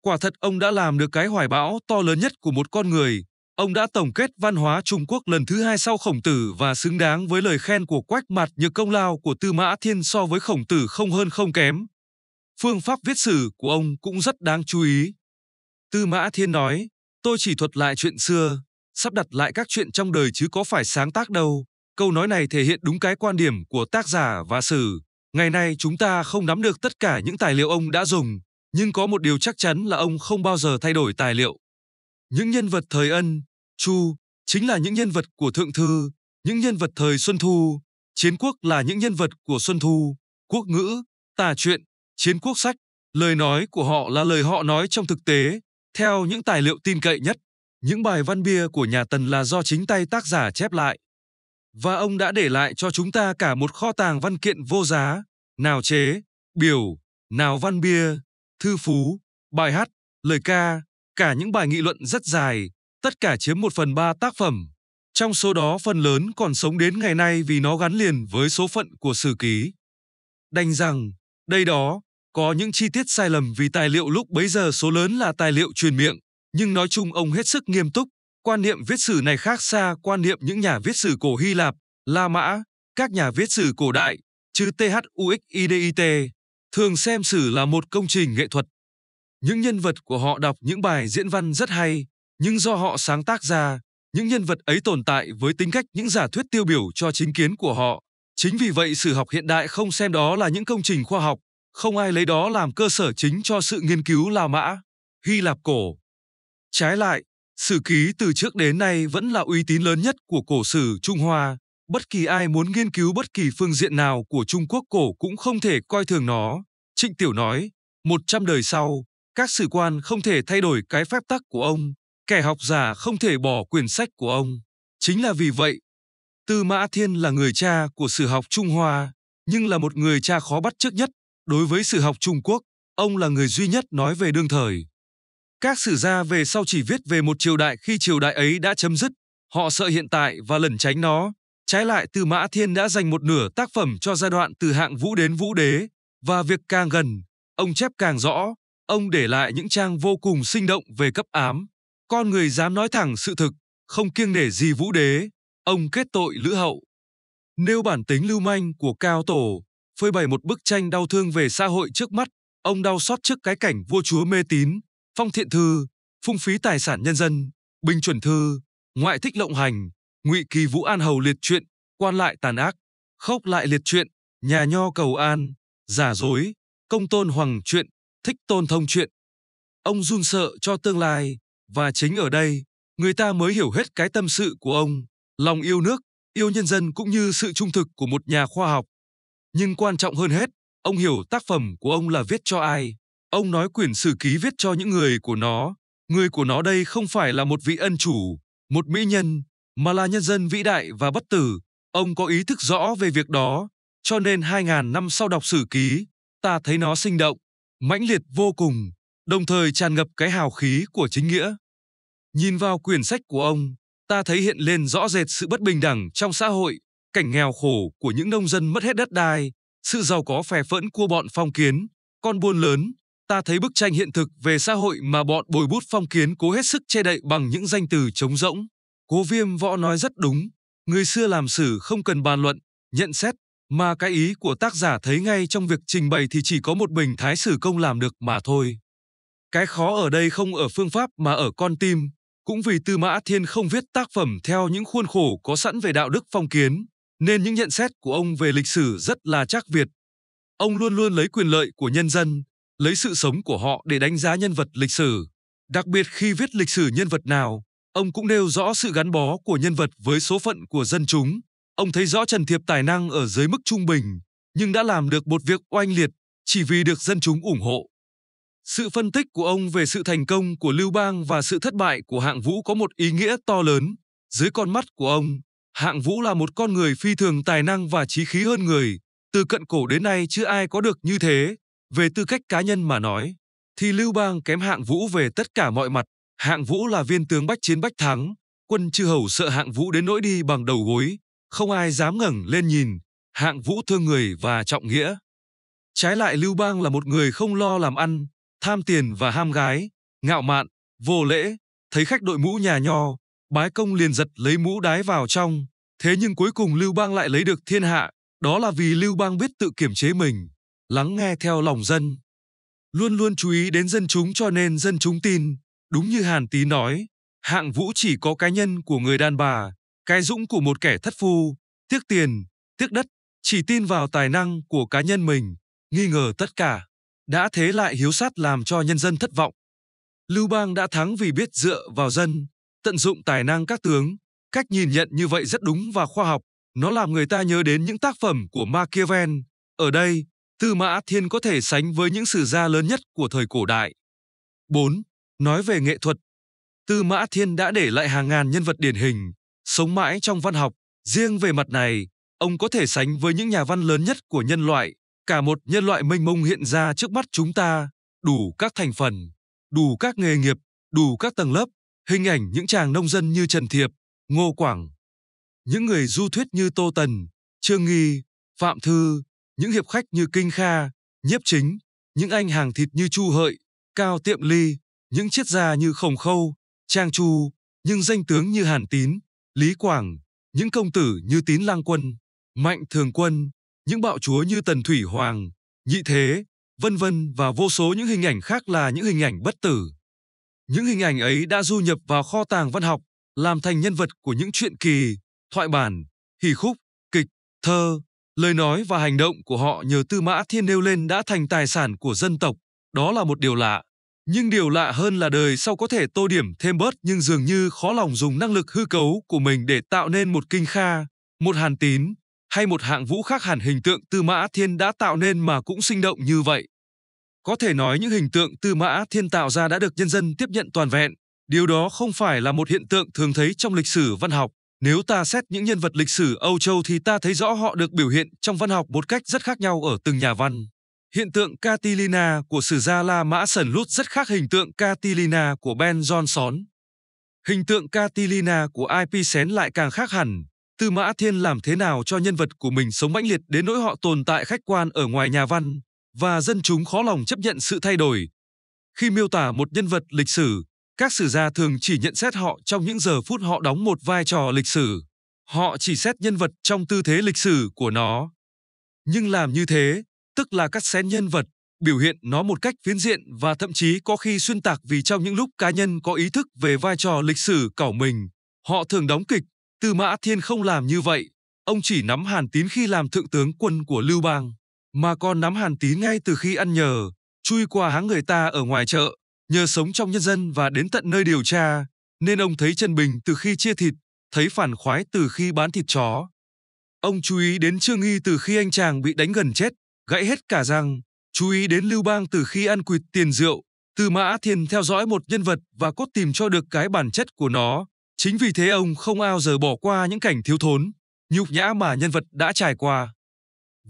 Quả thật ông đã làm được cái hoài bão to lớn nhất của một con người. Ông đã tổng kết văn hóa Trung Quốc lần thứ hai sau khổng tử và xứng đáng với lời khen của quách mặt như công lao của Tư Mã Thiên so với khổng tử không hơn không kém. Phương pháp viết sử của ông cũng rất đáng chú ý. Tư Mã Thiên nói, tôi chỉ thuật lại chuyện xưa, sắp đặt lại các chuyện trong đời chứ có phải sáng tác đâu. Câu nói này thể hiện đúng cái quan điểm của tác giả và sử. Ngày nay chúng ta không nắm được tất cả những tài liệu ông đã dùng, nhưng có một điều chắc chắn là ông không bao giờ thay đổi tài liệu. Những nhân vật thời Ân, Chu chính là những nhân vật của Thượng Thư, những nhân vật thời Xuân Thu, Chiến Quốc là những nhân vật của Xuân Thu, Quốc ngữ, tà truyện, Chiến Quốc sách, lời nói của họ là lời họ nói trong thực tế, theo những tài liệu tin cậy nhất. Những bài văn bia của nhà Tần là do chính tay tác giả chép lại. Và ông đã để lại cho chúng ta cả một kho tàng văn kiện vô giá, nào chế, biểu, nào văn bia, thư phú, bài hát, lời ca, cả những bài nghị luận rất dài, tất cả chiếm một phần ba tác phẩm. Trong số đó phần lớn còn sống đến ngày nay vì nó gắn liền với số phận của sử ký. Đành rằng, đây đó, có những chi tiết sai lầm vì tài liệu lúc bấy giờ số lớn là tài liệu truyền miệng, nhưng nói chung ông hết sức nghiêm túc, Quan niệm viết sử này khác xa quan niệm những nhà viết sử cổ Hy Lạp, La Mã, các nhà viết sử cổ đại, chứ THUXIDIT, thường xem sử là một công trình nghệ thuật. Những nhân vật của họ đọc những bài diễn văn rất hay, nhưng do họ sáng tác ra, những nhân vật ấy tồn tại với tính cách những giả thuyết tiêu biểu cho chính kiến của họ. Chính vì vậy sử học hiện đại không xem đó là những công trình khoa học, không ai lấy đó làm cơ sở chính cho sự nghiên cứu La Mã, Hy Lạp cổ. Trái lại, Sử ký từ trước đến nay vẫn là uy tín lớn nhất của cổ sử Trung Hoa. Bất kỳ ai muốn nghiên cứu bất kỳ phương diện nào của Trung Quốc cổ cũng không thể coi thường nó. Trịnh Tiểu nói, 100 đời sau, các sử quan không thể thay đổi cái phép tắc của ông, kẻ học giả không thể bỏ quyển sách của ông. Chính là vì vậy, Tư Mã Thiên là người cha của sử học Trung Hoa, nhưng là một người cha khó bắt trước nhất đối với sử học Trung Quốc, ông là người duy nhất nói về đương thời. Các sử gia về sau chỉ viết về một triều đại khi triều đại ấy đã chấm dứt, họ sợ hiện tại và lẩn tránh nó. Trái lại Tư Mã Thiên đã dành một nửa tác phẩm cho giai đoạn từ hạng vũ đến vũ đế, và việc càng gần, ông chép càng rõ, ông để lại những trang vô cùng sinh động về cấp ám. Con người dám nói thẳng sự thực, không kiêng nể gì vũ đế, ông kết tội lữ hậu. Nêu bản tính lưu manh của Cao Tổ, phơi bày một bức tranh đau thương về xã hội trước mắt, ông đau xót trước cái cảnh vua chúa mê tín, phong thiện thư, phung phí tài sản nhân dân, bình chuẩn thư, ngoại thích lộng hành, ngụy kỳ vũ an hầu liệt truyện, quan lại tàn ác, khốc lại liệt truyện, nhà nho cầu an, giả dối, công tôn hoàng truyện, thích tôn thông truyện. Ông run sợ cho tương lai, và chính ở đây, người ta mới hiểu hết cái tâm sự của ông, lòng yêu nước, yêu nhân dân cũng như sự trung thực của một nhà khoa học. Nhưng quan trọng hơn hết, ông hiểu tác phẩm của ông là viết cho ai. Ông nói quyển sử ký viết cho những người của nó, người của nó đây không phải là một vị ân chủ, một mỹ nhân, mà là nhân dân vĩ đại và bất tử. Ông có ý thức rõ về việc đó, cho nên hai ngàn năm sau đọc sử ký, ta thấy nó sinh động, mãnh liệt vô cùng, đồng thời tràn ngập cái hào khí của chính nghĩa. Nhìn vào quyển sách của ông, ta thấy hiện lên rõ rệt sự bất bình đẳng trong xã hội, cảnh nghèo khổ của những nông dân mất hết đất đai, sự giàu có phè phẫn của bọn phong kiến, con buôn lớn, ta thấy bức tranh hiện thực về xã hội mà bọn bồi bút phong kiến cố hết sức che đậy bằng những danh từ trống rỗng. Cố viêm võ nói rất đúng, người xưa làm sử không cần bàn luận, nhận xét, mà cái ý của tác giả thấy ngay trong việc trình bày thì chỉ có một mình thái sử công làm được mà thôi. Cái khó ở đây không ở phương pháp mà ở con tim, cũng vì Tư Mã Thiên không viết tác phẩm theo những khuôn khổ có sẵn về đạo đức phong kiến, nên những nhận xét của ông về lịch sử rất là chắc việt. Ông luôn luôn lấy quyền lợi của nhân dân, lấy sự sống của họ để đánh giá nhân vật lịch sử. Đặc biệt khi viết lịch sử nhân vật nào, ông cũng nêu rõ sự gắn bó của nhân vật với số phận của dân chúng. Ông thấy rõ Trần Thiệp tài năng ở dưới mức trung bình, nhưng đã làm được một việc oanh liệt chỉ vì được dân chúng ủng hộ. Sự phân tích của ông về sự thành công của Lưu Bang và sự thất bại của Hạng Vũ có một ý nghĩa to lớn. Dưới con mắt của ông, Hạng Vũ là một con người phi thường tài năng và trí khí hơn người, từ cận cổ đến nay chưa ai có được như thế. Về tư cách cá nhân mà nói, thì Lưu Bang kém hạng vũ về tất cả mọi mặt. Hạng vũ là viên tướng bách chiến bách thắng, quân chư hầu sợ hạng vũ đến nỗi đi bằng đầu gối, không ai dám ngẩng lên nhìn, hạng vũ thương người và trọng nghĩa. Trái lại Lưu Bang là một người không lo làm ăn, tham tiền và ham gái, ngạo mạn, vô lễ, thấy khách đội mũ nhà nho, bái công liền giật lấy mũ đái vào trong. Thế nhưng cuối cùng Lưu Bang lại lấy được thiên hạ, đó là vì Lưu Bang biết tự kiểm chế mình lắng nghe theo lòng dân. Luôn luôn chú ý đến dân chúng cho nên dân chúng tin, đúng như Hàn Tý nói, hạng vũ chỉ có cái nhân của người đàn bà, cái dũng của một kẻ thất phu, tiếc tiền, tiếc đất, chỉ tin vào tài năng của cá nhân mình, nghi ngờ tất cả. Đã thế lại hiếu sát làm cho nhân dân thất vọng. Lưu Bang đã thắng vì biết dựa vào dân, tận dụng tài năng các tướng. Cách nhìn nhận như vậy rất đúng và khoa học. Nó làm người ta nhớ đến những tác phẩm của Machiavelli. Ở đây, Tư Mã Thiên có thể sánh với những sử gia lớn nhất của thời cổ đại. 4. Nói về nghệ thuật, Tư Mã Thiên đã để lại hàng ngàn nhân vật điển hình, sống mãi trong văn học. Riêng về mặt này, ông có thể sánh với những nhà văn lớn nhất của nhân loại, cả một nhân loại mênh mông hiện ra trước mắt chúng ta, đủ các thành phần, đủ các nghề nghiệp, đủ các tầng lớp, hình ảnh những chàng nông dân như Trần Thiệp, Ngô Quảng, những người du thuyết như Tô Tần, Trương Nghi, Phạm Thư, những hiệp khách như Kinh Kha, Nhiếp Chính, những anh hàng thịt như Chu Hợi, Cao Tiệm Ly, những triết gia như Khổng Khâu, Trang Chu, những danh tướng như Hàn Tín, Lý Quảng, những công tử như Tín Lang Quân, Mạnh Thường Quân, những bạo chúa như Tần Thủy Hoàng, Nhị Thế, vân vân và vô số những hình ảnh khác là những hình ảnh bất tử. Những hình ảnh ấy đã du nhập vào kho tàng văn học, làm thành nhân vật của những truyện kỳ, thoại bản, hỉ khúc, kịch, thơ, Lời nói và hành động của họ nhờ Tư Mã Thiên nêu lên đã thành tài sản của dân tộc, đó là một điều lạ. Nhưng điều lạ hơn là đời sau có thể tô điểm thêm bớt nhưng dường như khó lòng dùng năng lực hư cấu của mình để tạo nên một kinh kha, một hàn tín, hay một hạng vũ khác hẳn hình tượng Tư Mã Thiên đã tạo nên mà cũng sinh động như vậy. Có thể nói những hình tượng Tư Mã Thiên tạo ra đã được nhân dân tiếp nhận toàn vẹn, điều đó không phải là một hiện tượng thường thấy trong lịch sử văn học. Nếu ta xét những nhân vật lịch sử Âu Châu thì ta thấy rõ họ được biểu hiện trong văn học một cách rất khác nhau ở từng nhà văn. Hiện tượng Catilina của sử gia La Mã sẩn Lút rất khác hình tượng Catilina của Ben Johnson. Hình tượng Catilina của IP Sén lại càng khác hẳn. Tư Mã Thiên làm thế nào cho nhân vật của mình sống mãnh liệt đến nỗi họ tồn tại khách quan ở ngoài nhà văn và dân chúng khó lòng chấp nhận sự thay đổi. Khi miêu tả một nhân vật lịch sử, các sử gia thường chỉ nhận xét họ trong những giờ phút họ đóng một vai trò lịch sử họ chỉ xét nhân vật trong tư thế lịch sử của nó nhưng làm như thế tức là cắt xén nhân vật biểu hiện nó một cách phiến diện và thậm chí có khi xuyên tạc vì trong những lúc cá nhân có ý thức về vai trò lịch sử cảo mình họ thường đóng kịch tư mã thiên không làm như vậy ông chỉ nắm hàn tín khi làm thượng tướng quân của lưu bang mà còn nắm hàn tín ngay từ khi ăn nhờ chui qua háng người ta ở ngoài chợ Nhờ sống trong nhân dân và đến tận nơi điều tra, nên ông thấy chân bình từ khi chia thịt, thấy phản khoái từ khi bán thịt chó. Ông chú ý đến Trương Nghi từ khi anh chàng bị đánh gần chết, gãy hết cả răng, chú ý đến Lưu Bang từ khi ăn quỵt tiền rượu, từ Mã Thiên theo dõi một nhân vật và cốt tìm cho được cái bản chất của nó. Chính vì thế ông không ao giờ bỏ qua những cảnh thiếu thốn, nhục nhã mà nhân vật đã trải qua.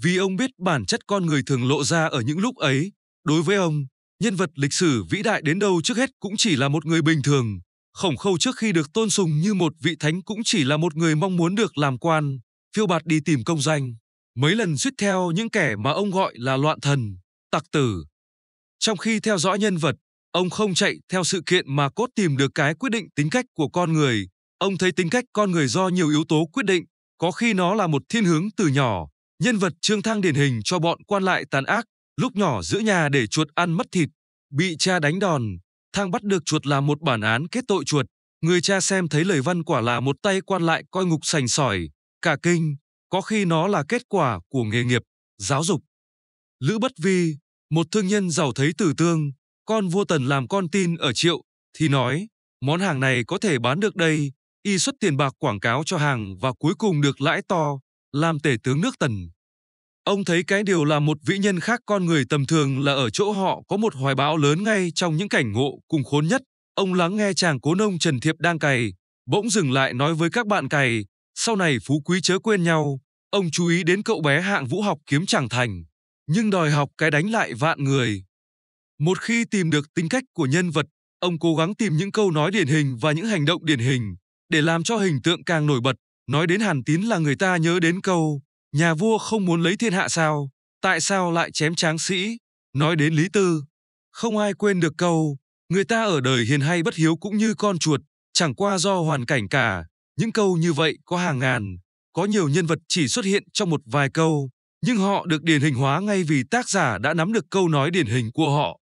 Vì ông biết bản chất con người thường lộ ra ở những lúc ấy, đối với ông, Nhân vật lịch sử vĩ đại đến đâu trước hết cũng chỉ là một người bình thường. Khổng khâu trước khi được tôn sùng như một vị thánh cũng chỉ là một người mong muốn được làm quan, phiêu bạt đi tìm công danh. Mấy lần suýt theo những kẻ mà ông gọi là loạn thần, tặc tử. Trong khi theo dõi nhân vật, ông không chạy theo sự kiện mà cốt tìm được cái quyết định tính cách của con người. Ông thấy tính cách con người do nhiều yếu tố quyết định, có khi nó là một thiên hướng từ nhỏ. Nhân vật Trương Thang điển hình cho bọn quan lại tàn ác Lúc nhỏ giữ nhà để chuột ăn mất thịt, bị cha đánh đòn, thang bắt được chuột là một bản án kết tội chuột. Người cha xem thấy lời văn quả là một tay quan lại coi ngục sành sỏi, cả kinh, có khi nó là kết quả của nghề nghiệp, giáo dục. Lữ Bất Vi, một thương nhân giàu thấy tử tương, con vua tần làm con tin ở triệu, thì nói, món hàng này có thể bán được đây, y xuất tiền bạc quảng cáo cho hàng và cuối cùng được lãi to, làm tể tướng nước tần. Ông thấy cái điều là một vĩ nhân khác con người tầm thường là ở chỗ họ có một hoài bão lớn ngay trong những cảnh ngộ cùng khốn nhất. Ông lắng nghe chàng cố nông Trần Thiệp đang cày, bỗng dừng lại nói với các bạn cày, sau này phú quý chớ quên nhau. Ông chú ý đến cậu bé hạng vũ học kiếm chẳng thành, nhưng đòi học cái đánh lại vạn người. Một khi tìm được tính cách của nhân vật, ông cố gắng tìm những câu nói điển hình và những hành động điển hình để làm cho hình tượng càng nổi bật. Nói đến Hàn Tín là người ta nhớ đến câu nhà vua không muốn lấy thiên hạ sao, tại sao lại chém tráng sĩ? Nói đến Lý Tư, không ai quên được câu, người ta ở đời hiền hay bất hiếu cũng như con chuột, chẳng qua do hoàn cảnh cả, những câu như vậy có hàng ngàn, có nhiều nhân vật chỉ xuất hiện trong một vài câu, nhưng họ được điển hình hóa ngay vì tác giả đã nắm được câu nói điển hình của họ.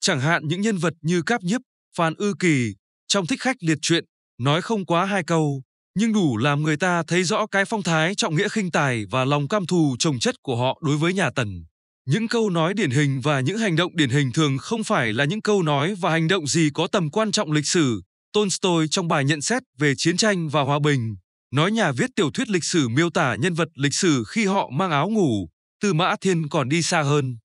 Chẳng hạn những nhân vật như Cáp Nhiếp, Phan Ư Kỳ, trong thích khách liệt truyện, nói không quá hai câu, nhưng đủ làm người ta thấy rõ cái phong thái trọng nghĩa khinh tài và lòng cam thù trồng chất của họ đối với nhà Tần. Những câu nói điển hình và những hành động điển hình thường không phải là những câu nói và hành động gì có tầm quan trọng lịch sử. Tolstoy trong bài nhận xét về chiến tranh và hòa bình, nói nhà viết tiểu thuyết lịch sử miêu tả nhân vật lịch sử khi họ mang áo ngủ, từ Mã Thiên còn đi xa hơn.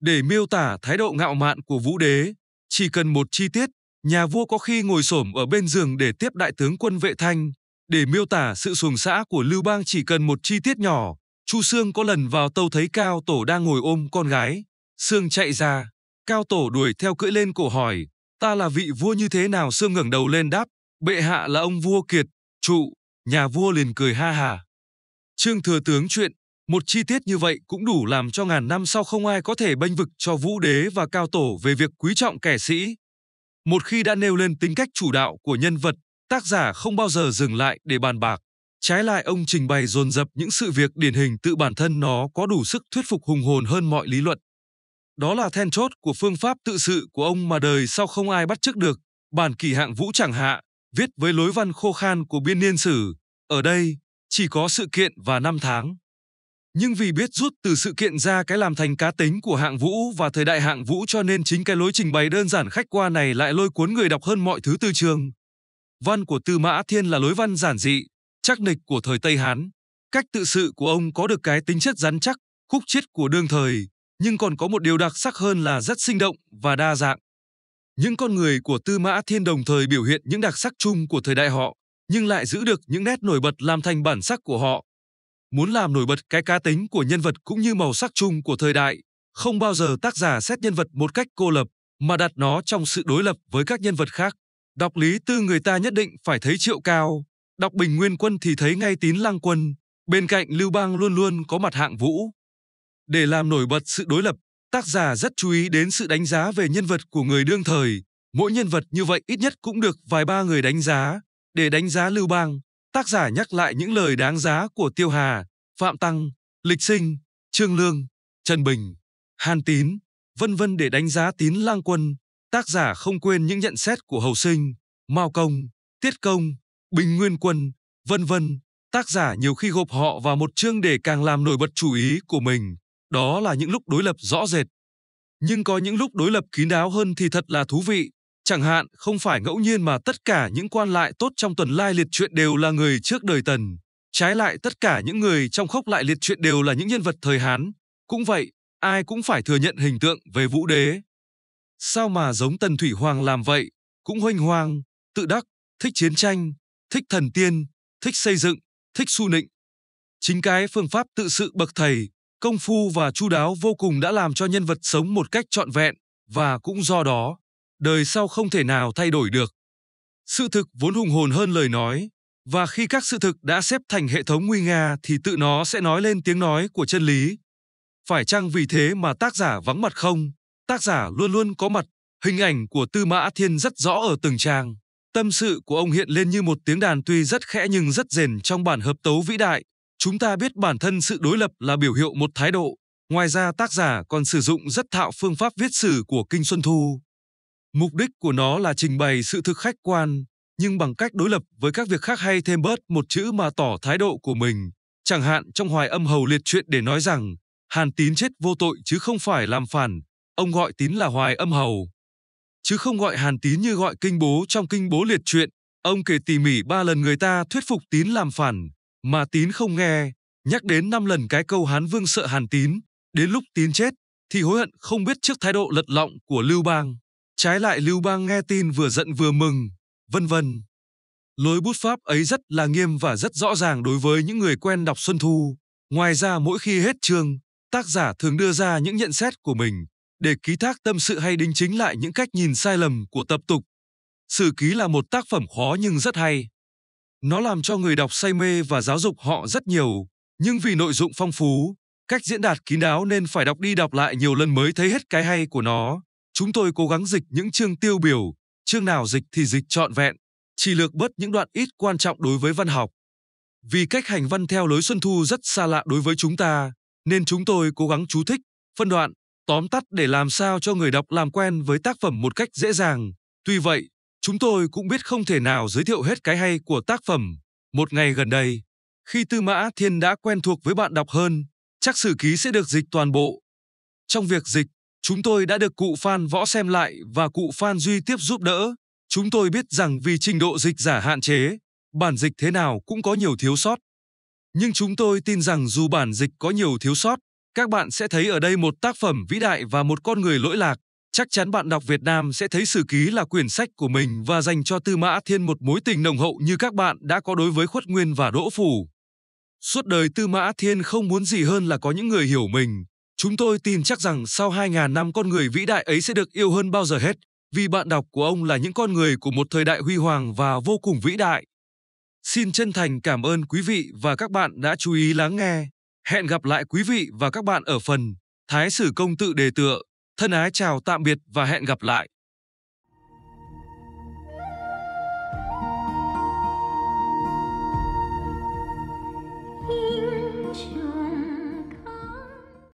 Để miêu tả thái độ ngạo mạn của vũ đế, chỉ cần một chi tiết, nhà vua có khi ngồi xổm ở bên giường để tiếp đại tướng quân vệ thanh, để miêu tả sự xuồng xã của Lưu Bang chỉ cần một chi tiết nhỏ, Chu Sương có lần vào tâu thấy Cao Tổ đang ngồi ôm con gái. Sương chạy ra, Cao Tổ đuổi theo cưỡi lên cổ hỏi, ta là vị vua như thế nào Sương ngẩng đầu lên đáp, bệ hạ là ông vua kiệt, trụ, nhà vua liền cười ha hà. Trương thừa tướng chuyện, một chi tiết như vậy cũng đủ làm cho ngàn năm sau không ai có thể bênh vực cho vũ đế và cao tổ về việc quý trọng kẻ sĩ. Một khi đã nêu lên tính cách chủ đạo của nhân vật tác giả không bao giờ dừng lại để bàn bạc. Trái lại ông trình bày dồn dập những sự việc điển hình tự bản thân nó có đủ sức thuyết phục hùng hồn hơn mọi lý luận. Đó là then chốt của phương pháp tự sự của ông mà đời sau không ai bắt chước được. Bản kỳ hạng vũ chẳng hạ, viết với lối văn khô khan của biên niên sử. Ở đây, chỉ có sự kiện và năm tháng. Nhưng vì biết rút từ sự kiện ra cái làm thành cá tính của hạng vũ và thời đại hạng vũ cho nên chính cái lối trình bày đơn giản khách quan này lại lôi cuốn người đọc hơn mọi thứ từ trường. Văn của Tư Mã Thiên là lối văn giản dị, chắc nịch của thời Tây Hán. Cách tự sự của ông có được cái tính chất rắn chắc, khúc chiết của đương thời, nhưng còn có một điều đặc sắc hơn là rất sinh động và đa dạng. Những con người của Tư Mã Thiên đồng thời biểu hiện những đặc sắc chung của thời đại họ, nhưng lại giữ được những nét nổi bật làm thành bản sắc của họ. Muốn làm nổi bật cái cá tính của nhân vật cũng như màu sắc chung của thời đại, không bao giờ tác giả xét nhân vật một cách cô lập mà đặt nó trong sự đối lập với các nhân vật khác. Đọc Lý Tư người ta nhất định phải thấy Triệu Cao, đọc Bình Nguyên Quân thì thấy ngay Tín Lăng Quân, bên cạnh Lưu Bang luôn luôn có mặt hạng vũ. Để làm nổi bật sự đối lập, tác giả rất chú ý đến sự đánh giá về nhân vật của người đương thời. Mỗi nhân vật như vậy ít nhất cũng được vài ba người đánh giá. Để đánh giá Lưu Bang, tác giả nhắc lại những lời đáng giá của Tiêu Hà, Phạm Tăng, Lịch Sinh, Trương Lương, Trần Bình, Hàn Tín, vân vân để đánh giá Tín Lang Quân, tác giả không quên những nhận xét của Hầu Sinh, Mao Công, Tiết Công, Bình Nguyên Quân, vân vân. Tác giả nhiều khi gộp họ vào một chương để càng làm nổi bật chủ ý của mình, đó là những lúc đối lập rõ rệt. Nhưng có những lúc đối lập kín đáo hơn thì thật là thú vị. Chẳng hạn, không phải ngẫu nhiên mà tất cả những quan lại tốt trong tuần lai liệt truyện đều là người trước đời Tần. Trái lại tất cả những người trong khốc lại liệt truyện đều là những nhân vật thời Hán. Cũng vậy, ai cũng phải thừa nhận hình tượng về vũ đế. Sao mà giống Tần Thủy Hoàng làm vậy, cũng hoành hoang, tự đắc, thích chiến tranh, thích thần tiên, thích xây dựng, thích su nịnh. Chính cái phương pháp tự sự bậc thầy, công phu và chu đáo vô cùng đã làm cho nhân vật sống một cách trọn vẹn và cũng do đó, đời sau không thể nào thay đổi được. Sự thực vốn hùng hồn hơn lời nói, và khi các sự thực đã xếp thành hệ thống nguy nga thì tự nó sẽ nói lên tiếng nói của chân lý. Phải chăng vì thế mà tác giả vắng mặt không? tác giả luôn luôn có mặt, hình ảnh của Tư Mã Thiên rất rõ ở từng trang. Tâm sự của ông hiện lên như một tiếng đàn tuy rất khẽ nhưng rất rền trong bản hợp tấu vĩ đại. Chúng ta biết bản thân sự đối lập là biểu hiệu một thái độ. Ngoài ra tác giả còn sử dụng rất thạo phương pháp viết sử của Kinh Xuân Thu. Mục đích của nó là trình bày sự thực khách quan, nhưng bằng cách đối lập với các việc khác hay thêm bớt một chữ mà tỏ thái độ của mình. Chẳng hạn trong hoài âm hầu liệt chuyện để nói rằng, Hàn Tín chết vô tội chứ không phải làm phản, ông gọi tín là hoài âm hầu. Chứ không gọi hàn tín như gọi kinh bố trong kinh bố liệt truyện. Ông kể tỉ mỉ ba lần người ta thuyết phục tín làm phản, mà tín không nghe, nhắc đến năm lần cái câu hán vương sợ hàn tín. Đến lúc tín chết, thì hối hận không biết trước thái độ lật lọng của Lưu Bang. Trái lại Lưu Bang nghe tin vừa giận vừa mừng, vân vân. Lối bút pháp ấy rất là nghiêm và rất rõ ràng đối với những người quen đọc Xuân Thu. Ngoài ra mỗi khi hết chương, tác giả thường đưa ra những nhận xét của mình, để ký thác tâm sự hay đính chính lại những cách nhìn sai lầm của tập tục. Sử ký là một tác phẩm khó nhưng rất hay. Nó làm cho người đọc say mê và giáo dục họ rất nhiều, nhưng vì nội dung phong phú, cách diễn đạt kín đáo nên phải đọc đi đọc lại nhiều lần mới thấy hết cái hay của nó. Chúng tôi cố gắng dịch những chương tiêu biểu, chương nào dịch thì dịch trọn vẹn, chỉ lược bớt những đoạn ít quan trọng đối với văn học. Vì cách hành văn theo lối Xuân Thu rất xa lạ đối với chúng ta, nên chúng tôi cố gắng chú thích, phân đoạn, Tóm tắt để làm sao cho người đọc làm quen với tác phẩm một cách dễ dàng. Tuy vậy, chúng tôi cũng biết không thể nào giới thiệu hết cái hay của tác phẩm. Một ngày gần đây, khi Tư Mã Thiên đã quen thuộc với bạn đọc hơn, chắc sử ký sẽ được dịch toàn bộ. Trong việc dịch, chúng tôi đã được cụ Phan Võ xem lại và cụ Phan Duy tiếp giúp đỡ. Chúng tôi biết rằng vì trình độ dịch giả hạn chế, bản dịch thế nào cũng có nhiều thiếu sót. Nhưng chúng tôi tin rằng dù bản dịch có nhiều thiếu sót, các bạn sẽ thấy ở đây một tác phẩm vĩ đại và một con người lỗi lạc. Chắc chắn bạn đọc Việt Nam sẽ thấy Sử Ký là quyển sách của mình và dành cho Tư Mã Thiên một mối tình nồng hậu như các bạn đã có đối với Khuất Nguyên và Đỗ Phủ. Suốt đời Tư Mã Thiên không muốn gì hơn là có những người hiểu mình. Chúng tôi tin chắc rằng sau 2.000 năm con người vĩ đại ấy sẽ được yêu hơn bao giờ hết, vì bạn đọc của ông là những con người của một thời đại huy hoàng và vô cùng vĩ đại. Xin chân thành cảm ơn quý vị và các bạn đã chú ý lắng nghe. Hẹn gặp lại quý vị và các bạn ở phần Thái Sử Công Tự Đề Tựa. Thân ái chào tạm biệt và hẹn gặp lại.